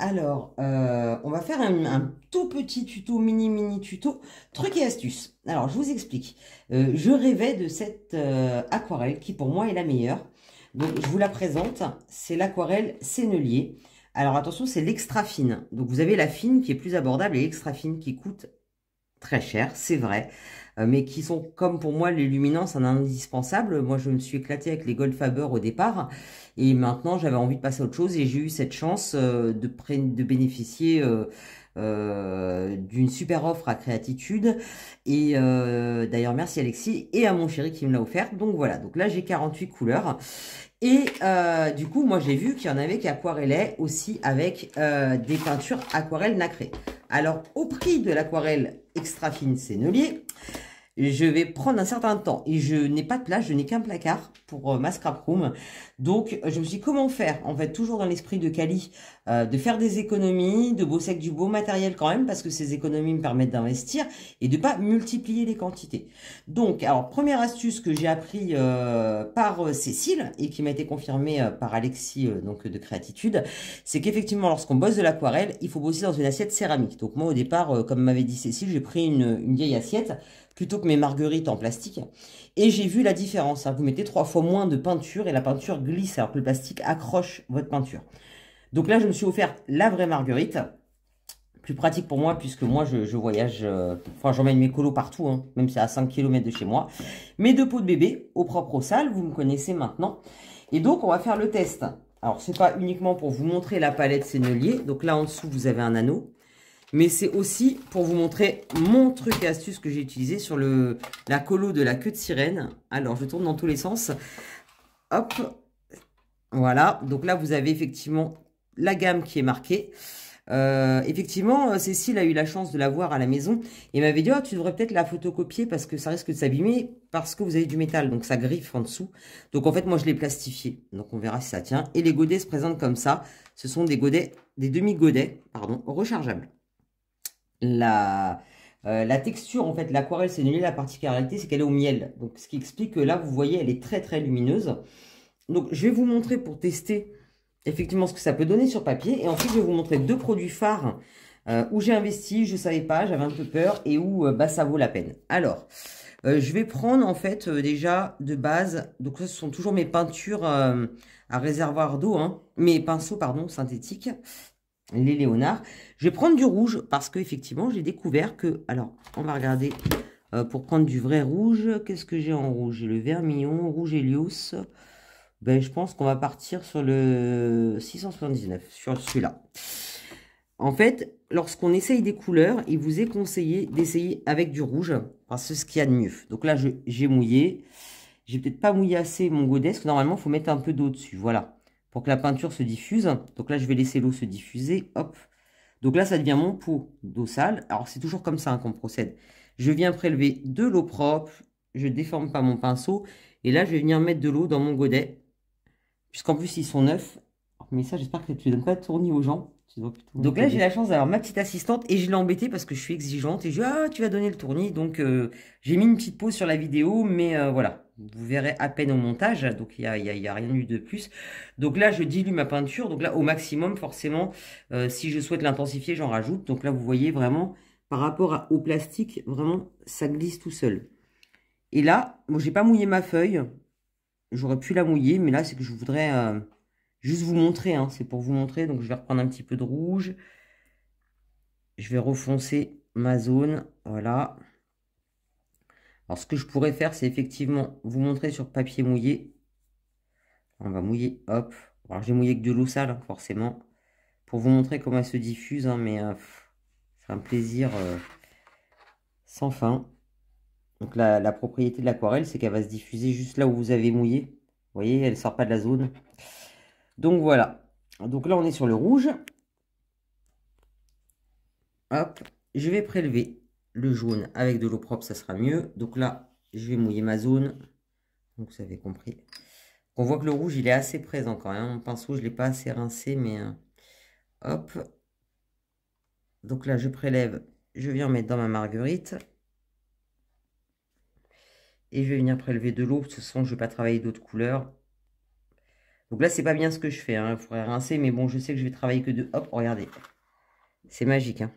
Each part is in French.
Alors, euh, on va faire un, tout petit tuto, mini mini tuto, truc et astuces. Alors, je vous explique. Euh, je rêvais de cette euh, aquarelle qui pour moi est la meilleure. Donc, je vous la présente. C'est l'aquarelle Sennelier. Alors, attention, c'est l'extra fine. Donc, vous avez la fine qui est plus abordable et l'extra fine qui coûte très cher, c'est vrai. Euh, mais qui sont, comme pour moi, les luminances, un indispensable. Moi, je me suis éclatée avec les Goldfaber au départ, et maintenant, j'avais envie de passer à autre chose, et j'ai eu cette chance euh, de, de bénéficier... Euh, d'une super offre à Créatitude. Et d'ailleurs, merci Alexis et à mon chéri qui me l'a offert. Donc voilà, donc là j'ai 48 couleurs. Et du coup, moi j'ai vu qu'il y en avait qui aquarellaient aussi avec des peintures aquarelles nacrées. Alors au prix de l'aquarelle extra fine, Sennelier je vais prendre un certain temps et je n'ai pas de place, je n'ai qu'un placard pour euh, ma scrap room. Donc je me suis dit comment faire En fait, toujours dans l'esprit de Cali, euh, de faire des économies, de bosser avec du beau matériel quand même parce que ces économies me permettent d'investir et de pas multiplier les quantités. Donc, alors première astuce que j'ai appris euh, par Cécile et qui m'a été confirmée par Alexis donc de Créatitude, c'est qu'effectivement lorsqu'on bosse de l'aquarelle, il faut bosser dans une assiette céramique. Donc moi au départ, comme m'avait dit Cécile, j'ai pris une, une vieille assiette plutôt que mes marguerites en plastique. Et j'ai vu la différence. Hein. Vous mettez trois fois moins de peinture et la peinture glisse alors que le plastique accroche votre peinture. Donc là, je me suis offert la vraie marguerite. Plus pratique pour moi puisque moi, je, voyage... Euh, enfin, j'emmène mes colos partout, hein, même si c'est à 5 km de chez moi. Mes deux pots de bébé, au propre au sale, vous me connaissez maintenant. Et donc, on va faire le test. Alors, c'est pas uniquement pour vous montrer la palette Sennelier, Donc là, en dessous, vous avez un anneau mais c'est aussi pour vous montrer mon truc et astuce que j'ai utilisé sur le, la colo de la queue de sirène. Alors, je tourne dans tous les sens. Hop, voilà. Donc là, vous avez effectivement la gamme qui est marquée. Euh, effectivement, euh, Cécile a eu la chance de la voir à la maison et m'avait dit oh, tu devrais peut-être la photocopier parce que ça risque de s'abîmer parce que vous avez du métal, donc ça griffe en dessous. Donc en fait, moi je l'ai plastifié, donc on verra si ça tient. Et les godets se présentent comme ça. Ce sont des godets, des demi-godets, pardon, rechargeables. Euh, la, texture, en fait, l'aquarelle c'est nulle. La particularité, c'est qu'elle est au miel. Donc, ce qui explique que là, vous voyez, elle est très très lumineuse. Donc, je vais vous montrer pour tester effectivement ce que ça peut donner sur papier. Et ensuite, je vais vous montrer deux produits phares euh, où j'ai investi, je savais pas, j'avais un peu peur et où euh, bah, ça vaut la peine. Alors, je vais prendre en fait déjà de base, donc ce sont toujours mes peintures à réservoir d'eau, hein, mes pinceaux, pardon, synthétiques les Léonards. Je vais prendre du rouge parce que effectivement j'ai découvert que... Alors, on va regarder euh, pour prendre du vrai rouge. Qu'est-ce que j'ai en rouge J'ai le vermillon, rouge hélios Ben, je pense qu'on va partir sur le 679, sur celui-là. En fait, lorsqu'on essaye des couleurs, il vous est conseillé d'essayer avec du rouge, parce que c'est ce qu'il y a de mieux. Donc là, j'ai mouillé. J'ai peut-être pas mouillé assez mon godet, normalement, il faut mettre un peu d'eau dessus. Voilà pour que la peinture se diffuse. Donc là, je vais laisser l'eau se diffuser. Hop. Donc là, ça devient mon pot d'eau sale. Alors, c'est toujours comme ça hein, qu'on procède. Je viens prélever de l'eau propre. Je déforme pas mon pinceau. Et là, je vais venir mettre de l'eau dans mon godet. Puisqu'en plus, ils sont neufs. Mais ça, j'espère que tu ne donnes pas de tournis aux gens. Donc là, j'ai la chance d'avoir ma petite assistante et je l'ai embêtée parce que je suis exigeante et je dis, ah, tu vas donner le tournis. Donc, euh, j'ai mis une petite pause sur la vidéo, mais euh, voilà. Vous verrez à peine au montage, donc il n'y a, rien eu de plus. Donc là, je dilue ma peinture. Donc là, au maximum, forcément, euh, si je souhaite l'intensifier, j'en rajoute. Donc là, vous voyez vraiment, par rapport au plastique, vraiment, ça glisse tout seul. Et là, moi, bon, j'ai pas mouillé ma feuille. J'aurais pu la mouiller, mais là, c'est que je voudrais euh, juste vous montrer. Hein. c'est pour vous montrer. Donc je vais reprendre un petit peu de rouge. Je vais refoncer ma zone. Voilà. Alors, ce que je pourrais faire, c'est effectivement vous montrer sur papier mouillé. On va mouiller, hop. Alors, j'ai mouillé que de l'eau sale, hein, forcément, pour vous montrer comment elle se diffuse, hein, mais euh, c'est un plaisir euh, sans fin. Donc, la, la propriété de l'aquarelle, c'est qu'elle va se diffuser juste là où vous avez mouillé. Vous voyez, elle ne sort pas de la zone. Donc, voilà. Donc là, on est sur le rouge. Hop, je vais prélever le jaune avec de l'eau propre, ça sera mieux. Donc là, je vais mouiller ma zone. Donc, vous avez compris. On voit que le rouge, il est assez présent quand même. Mon pinceau, je ne l'ai pas assez rincé, mais euh, hop. Donc là, je prélève, je viens mettre dans ma marguerite. Et je vais venir prélever de l'eau, De toute façon, je ne vais pas travailler d'autres couleurs. Donc là, c'est pas bien ce que je fais. Hein. Il faudrait rincer, mais bon, je sais que je vais travailler que de... Hop, regardez. C'est magique. Hein.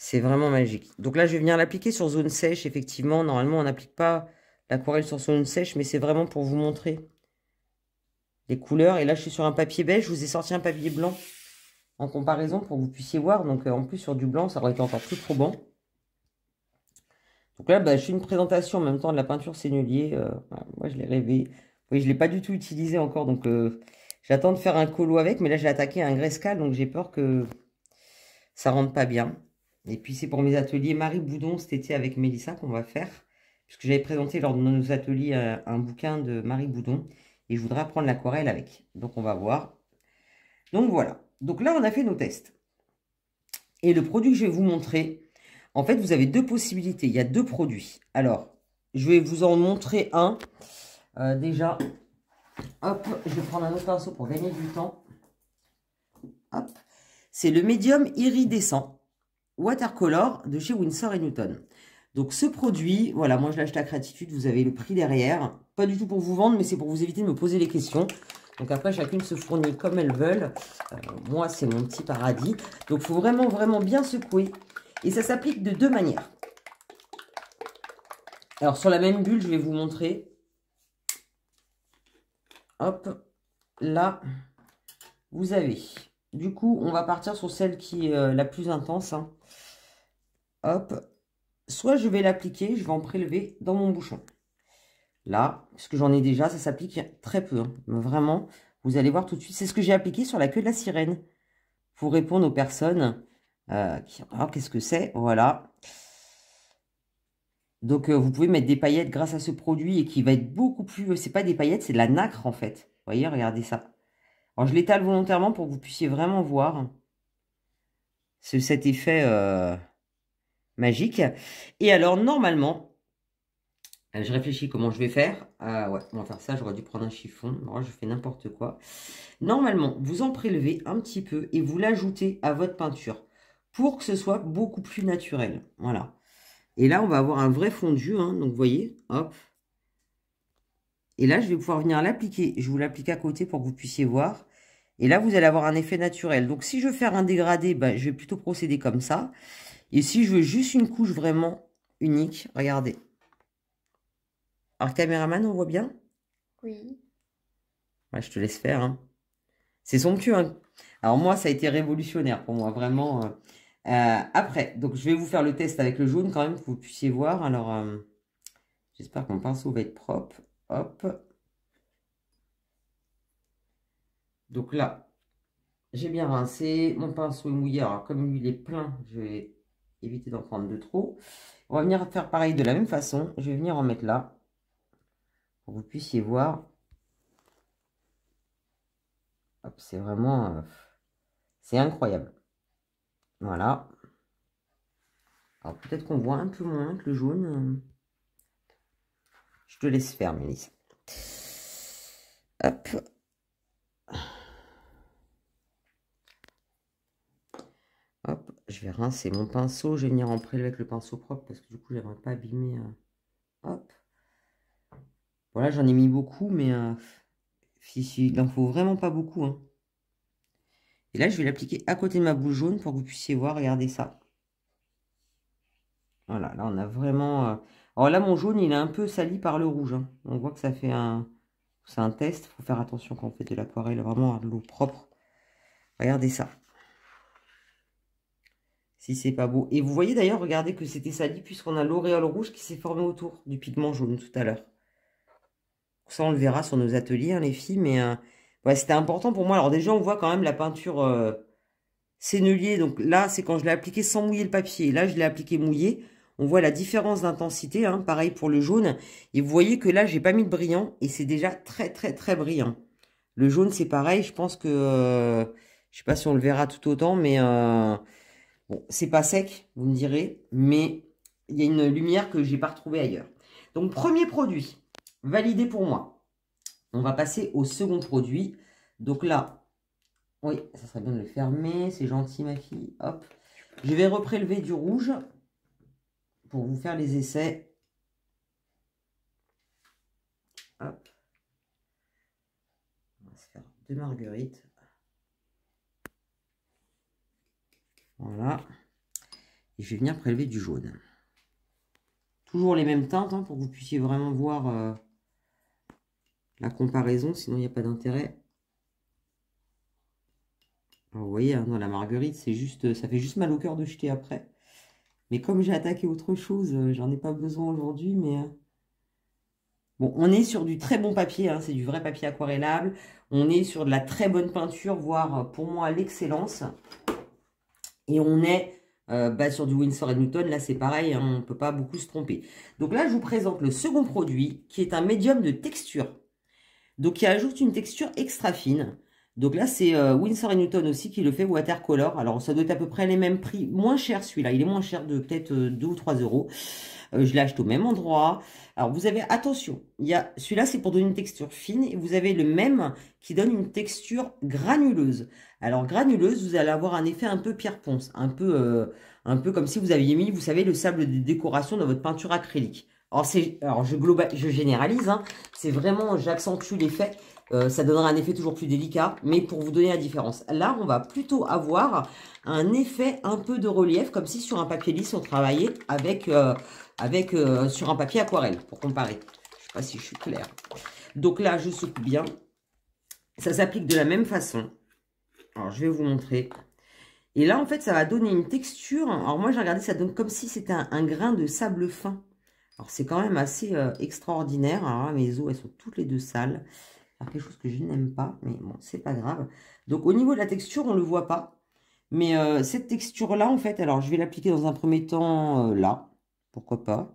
C'est vraiment magique. Donc là, je vais venir l'appliquer sur zone sèche. Effectivement, normalement, on n'applique pas l'aquarelle sur zone sèche, mais c'est vraiment pour vous montrer les couleurs. Et là, je suis sur un papier beige. Je vous ai sorti un papier blanc en comparaison pour que vous puissiez voir. Donc, euh, en plus, sur du blanc, ça aurait été encore plus probant. Donc là, bah, je fais une présentation en même temps de la peinture sénulier. Euh, moi, je l'ai rêvé. Oui, je ne l'ai pas du tout utilisé encore. Donc, euh, j'attends de faire un colo avec. Mais là, j'ai attaqué un graiscal. Donc, j'ai peur que ça rentre pas bien. Et puis c'est pour mes ateliers Marie Boudon cet été avec Mélissa qu'on va faire, puisque j'avais présenté lors de nos ateliers euh, un, bouquin de Marie Boudon, et je voudrais apprendre l'aquarelle avec. Donc on va voir. Donc voilà. Donc là, on a fait nos tests. Et le produit que je vais vous montrer, en fait, vous avez deux possibilités. Il y a deux produits. Alors, je vais vous en montrer un. Euh, déjà, hop, je vais prendre un autre pinceau pour gagner du temps. Hop. C'est le médium iridescent watercolor de chez Winsor Newton. Donc ce produit, voilà, moi je l'achète à Gratitude, vous avez le prix derrière. Pas du tout pour vous vendre, mais c'est pour vous éviter de me poser des questions. Donc après, chacune se fournit comme elle veulent. Euh, moi, c'est mon petit paradis. Donc il faut vraiment, vraiment bien secouer. Et ça s'applique de deux manières. Alors sur la même bulle, je vais vous montrer. Hop, là, vous avez. Du coup, on va partir sur celle qui est euh, la plus intense. Hein. Soit je vais l'appliquer, je vais en prélever dans mon bouchon. Là, ce que j'en ai déjà, ça s'applique très peu. Hein. vraiment, vous allez voir tout de suite. C'est ce que j'ai appliqué sur la queue de la sirène. Pour répondre aux personnes euh, qui... Alors, qu'est-ce que c'est Voilà. Donc, euh, vous pouvez mettre des paillettes grâce à ce produit et qui va être beaucoup plus... Euh, c'est pas des paillettes, c'est de la nacre, en fait. Vous voyez, regardez ça. Alors, je l'étale volontairement pour que vous puissiez vraiment voir cet effet magique. Et alors, normalement, euh, je réfléchis comment je vais faire. Ah ouais, on va faire ça, j'aurais dû prendre un chiffon. moi je fais n'importe quoi. Normalement, vous en prélevez un petit peu et vous l'ajoutez à votre peinture pour que ce soit beaucoup plus naturel. Voilà. Et là, on va avoir un vrai fondu. Hein. donc, vous voyez, hop. Et là, je vais pouvoir venir l'appliquer. Je vous l'applique à côté pour que vous puissiez voir. Et là, vous allez avoir un effet naturel. Donc, si je veux faire un dégradé, bah, je vais plutôt procéder comme ça. Ici, je veux juste une couche vraiment unique, regardez. Alors, caméraman, on voit bien Oui. je te laisse faire. Hein. C'est somptueux. Hein. Alors, moi, ça a été révolutionnaire pour moi, vraiment. Euh, euh, après, donc je vais vous faire le test avec le jaune quand même, que vous puissiez voir. Alors, euh, j'espère que mon pinceau va être propre. Hop. Donc là, j'ai bien rincé. Mon pinceau est mouillé. Alors, comme il est plein, je vais éviter d'en prendre de trop. On va venir faire pareil de la même façon. Je vais venir en mettre là pour vous puissiez voir. C'est vraiment... Euh, c'est incroyable. Voilà. Alors peut-être qu'on voit un peu moins que le jaune. Euh. Je te laisse faire, Mélissa. Hop. C'est mon pinceau. Je vais venir en prélever avec le pinceau propre parce que du coup, j'aimerais pas abîmer. Euh, hop. Voilà, j'en ai mis beaucoup, mais si, euh, si, il n'en faut vraiment pas beaucoup. Hein. Et là, je vais l'appliquer à côté de ma bouche jaune pour que vous puissiez voir. Regardez ça. Voilà, là, on a vraiment... Euh, alors là, mon jaune, il est un peu sali par le rouge. Hein. On voit que ça fait un... C'est un test. Il faut faire attention quand on fait de l'aquarelle. Vraiment, à de l'eau propre. Regardez ça si c'est pas beau. Et vous voyez d'ailleurs, regardez que c'était sali puisqu'on a l'auréole rouge qui s'est formée autour du pigment jaune tout à l'heure. Ça, on le verra sur nos ateliers, hein, les filles, mais euh, ouais, c'était important pour moi. Alors déjà, on voit quand même la peinture euh, Donc là, c'est quand je l'ai appliqué sans mouiller le papier. Là, je l'ai appliqué mouillé. On voit la différence d'intensité, hein, pareil pour le jaune. Et vous voyez que là, j'ai pas mis de brillant et c'est déjà très, très, très brillant. Le jaune, c'est pareil. Je pense que... Euh, je sais pas si on le verra tout autant, mais... Euh, Bon, c'est pas sec, vous me direz, mais il y a une lumière que j'ai pas retrouvée ailleurs. Donc, premier produit, validé pour moi. On va passer au second produit. Donc là, oui, ça serait bien de le fermer. C'est gentil, ma fille. Hop. Je vais reprélever du rouge pour vous faire les essais. Hop. On va se faire deux marguerites. Voilà. Et je vais venir prélever du jaune. Toujours les mêmes teintes hein, pour que vous puissiez vraiment voir euh, la comparaison, sinon il n'y a pas d'intérêt. Vous voyez, hein, dans la marguerite, c'est juste, ça fait juste mal au cœur de jeter après. Mais comme j'ai attaqué autre chose, euh, j'en ai pas besoin aujourd'hui, mais... Euh, bon, on est sur du très bon papier, hein, c'est du vrai papier aquarellable. On est sur de la très bonne peinture, voire pour moi l'excellence. Et on est euh, bah, sur du et Newton, là c'est pareil, hein, on ne peut pas beaucoup se tromper. Donc là, je vous présente le second produit qui est un médium de texture. Donc il ajoute une texture extra fine. Donc là, c'est euh, Winsor Newton aussi qui le fait watercolor. Alors, ça doit être à peu près les mêmes prix. Moins cher celui-là. Il est moins cher de peut-être 2 euh, ou 3 euros. Euh, je l'achète au même endroit. Alors, vous avez, attention, il y a celui-là, c'est pour donner une texture fine. Et vous avez le même qui donne une texture granuleuse. Alors, granuleuse, vous allez avoir un effet un peu pierre ponce. Un peu, un peu comme si vous aviez mis, vous savez, le sable de décoration dans votre peinture acrylique. Alors, je, je généralise, hein. c'est vraiment, j'accentue l'effet, euh, ça donnera un effet toujours plus délicat, mais pour vous donner la différence. Là, on va plutôt avoir un effet un peu de relief, comme si sur un papier lisse, on travaillait avec, euh, avec euh, sur un papier aquarelle, pour comparer. Je sais pas si je suis claire. Donc là, je soupe bien. Ça s'applique de la même façon. Alors, je vais vous montrer. Et là, en fait, ça va donner une texture. Alors, moi, j'ai regardé, ça donne comme si c'était un grain de sable fin. Alors, c'est quand même assez euh, extraordinaire. Alors hein, mes os, elles sont toutes les deux sales. quelque chose que je n'aime pas, mais bon, c'est pas grave. Donc, au niveau de la texture, on ne le voit pas. Mais euh, cette texture-là, en fait, alors, je vais l'appliquer dans un premier temps euh, là. Pourquoi pas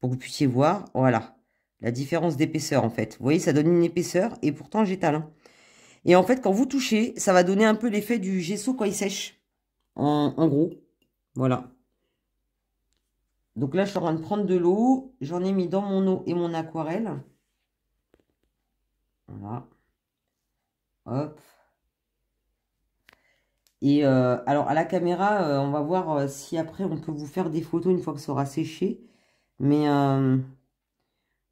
Pour que vous puissiez voir. Voilà. La différence d'épaisseur, en fait. Vous voyez, ça donne une épaisseur et pourtant, j'étale. Hein. Et en fait, quand vous touchez, ça va donner un peu l'effet du gesso quand il sèche. en, en gros. Voilà. Donc là, je suis en train de prendre de l'eau. J'en ai mis dans mon eau et mon aquarelle. Voilà. Hop. Et euh, alors, à la caméra, euh, on va voir euh, si après, on peut vous faire des photos une fois que ça aura séché. Mais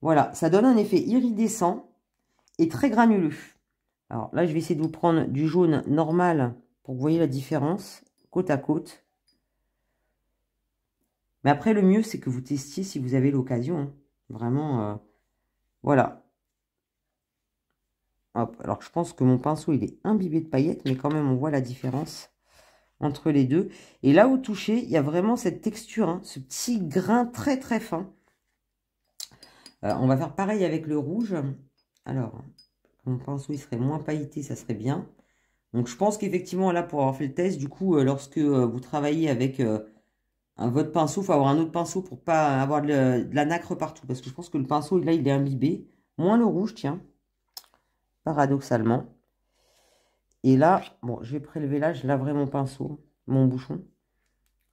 voilà, ça donne un effet iridescent et très granuleux. Alors là, je vais essayer de vous prendre du jaune normal pour que vous voyez la différence côte à côte. Mais après, le mieux, c'est que vous testiez si vous avez l'occasion. Hein. Vraiment, euh, voilà. Alors, je pense que mon pinceau, il est imbibé de paillettes, mais quand même, on voit la différence entre les deux. Et là, au toucher, il y a vraiment cette texture, hein, ce petit grain très, très fin. Euh, on va faire pareil avec le rouge. Alors, mon pinceau, il serait moins pailleté, ça serait bien. Donc, je pense qu'effectivement, là, pour avoir fait le test, du coup, euh, lorsque vous travaillez avec votre pinceau, il faut avoir un autre pinceau pour pas avoir de, la nacre partout. Parce que je pense que le pinceau, là, il est imbibé. Moins le rouge, tiens. Paradoxalement. Et là, bon, je vais prélever là, je laverai mon pinceau, mon bouchon.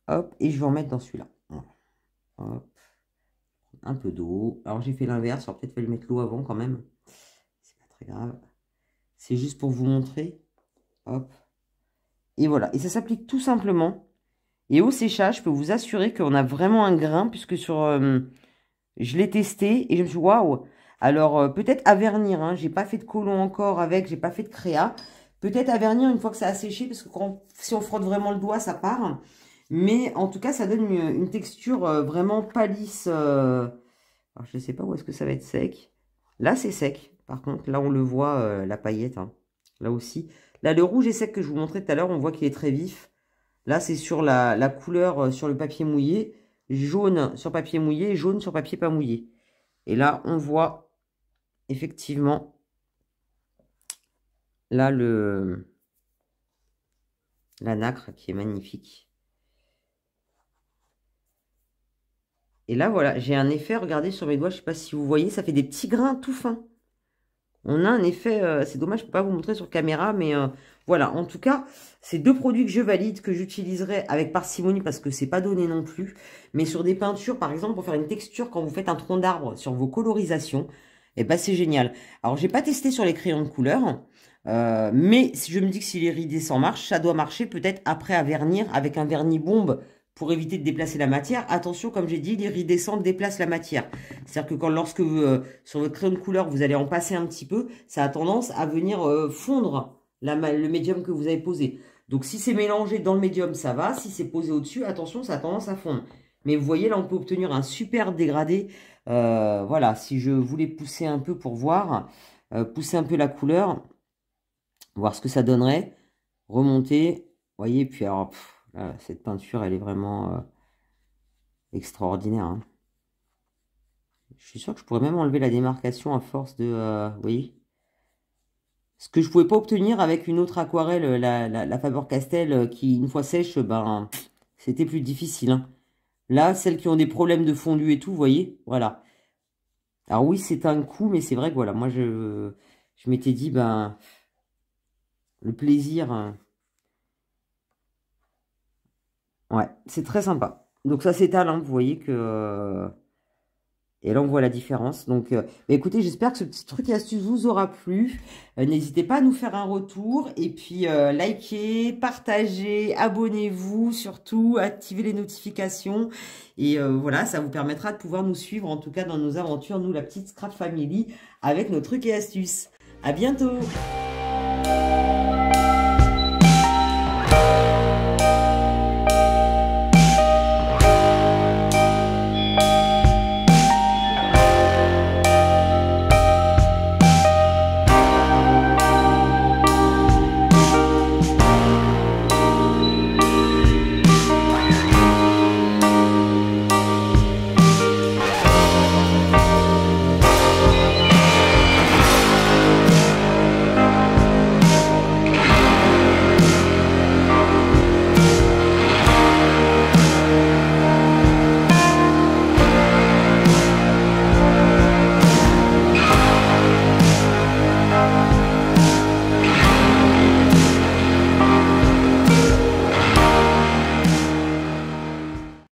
Hop, et je vais en mettre dans celui-là. Un peu d'eau. Alors, j'ai fait l'inverse. Alors, peut-être fallu mettre l'eau avant quand même. C'est pas très grave. C'est juste pour vous montrer. Hop. Et voilà. Et ça s'applique tout simplement et au séchage, je peux vous assurer qu'on a vraiment un grain, puisque sur, euh, je l'ai testé et je me suis dit, waouh Alors, euh, peut-être à vernir, hein. j'ai pas fait de colon encore avec, j'ai pas fait de créa. Peut-être à vernir une fois que ça a séché, parce que si on frotte vraiment le doigt, ça part. Mais en tout cas, ça donne une, texture euh, vraiment palisse. Alors, je ne sais pas où est-ce que ça va être sec. Là, c'est sec. Par contre, là, on le voit, la paillette. Hein. là aussi. Là, le rouge est sec que je vous montrais tout à l'heure, on voit qu'il est très vif. Là, c'est sur la, couleur euh, sur le papier mouillé, jaune sur papier mouillé, jaune sur papier pas mouillé. Et là, on voit effectivement, là, le, la nacre qui est magnifique. Et là, voilà, j'ai un effet, regardez sur mes doigts, je ne sais pas si vous voyez, ça fait des petits grains tout fins on a un effet, euh, c'est dommage, je ne peux pas vous montrer sur caméra, mais euh, voilà. En tout cas, c'est deux produits que je valide, que j'utiliserai avec parcimonie parce que c'est pas donné non plus. Mais sur des peintures, par exemple, pour faire une texture, quand vous faites un tronc d'arbre sur vos colorisations, et eh ben c'est génial. Alors, j'ai pas testé sur les crayons de couleur, euh, mais je me dis que si les ridé sans marche, ça doit marcher peut-être après à vernir avec un vernis bombe pour éviter de déplacer la matière. Attention, comme j'ai dit, les l'iridescente déplace la matière. C'est-à-dire que quand, lorsque euh, sur votre crayon de couleur, vous allez en passer un petit peu, ça a tendance à venir euh, fondre la, le médium que vous avez posé. Donc, si c'est mélangé dans le médium, ça va. Si c'est posé au-dessus, attention, ça a tendance à fondre. Mais vous voyez, là, on peut obtenir un super dégradé. Euh, voilà, si je voulais pousser un peu pour voir, pousser un peu la couleur, voir ce que ça donnerait, remonter, voyez, puis alors... Ah, cette peinture, elle est vraiment euh, extraordinaire. Hein. Je suis sûr que je pourrais même enlever la démarcation à force de... Euh, oui. Ce que je pouvais pas obtenir avec une autre aquarelle, la, Faber-Castell, euh, qui, une fois sèche, ben, c'était plus difficile. Hein. Là, celles qui ont des problèmes de fondu et tout, vous voyez, voilà. Alors oui, c'est un coup, mais c'est vrai que voilà, moi, je, je m'étais dit, ben, le plaisir hein, Ouais, c'est très sympa. Donc ça s'étale, hein, vous voyez que... Euh, et là, on voit la différence. Donc, euh, bah, écoutez, j'espère que ce petit truc et astuce vous aura plu. Euh, n'hésitez pas à nous faire un retour. Et puis, likez, partagez, abonnez-vous surtout, activez les notifications. Et voilà, ça vous permettra de pouvoir nous suivre, en tout cas dans nos aventures, nous, la petite Scrap Family, avec nos trucs et astuces. À bientôt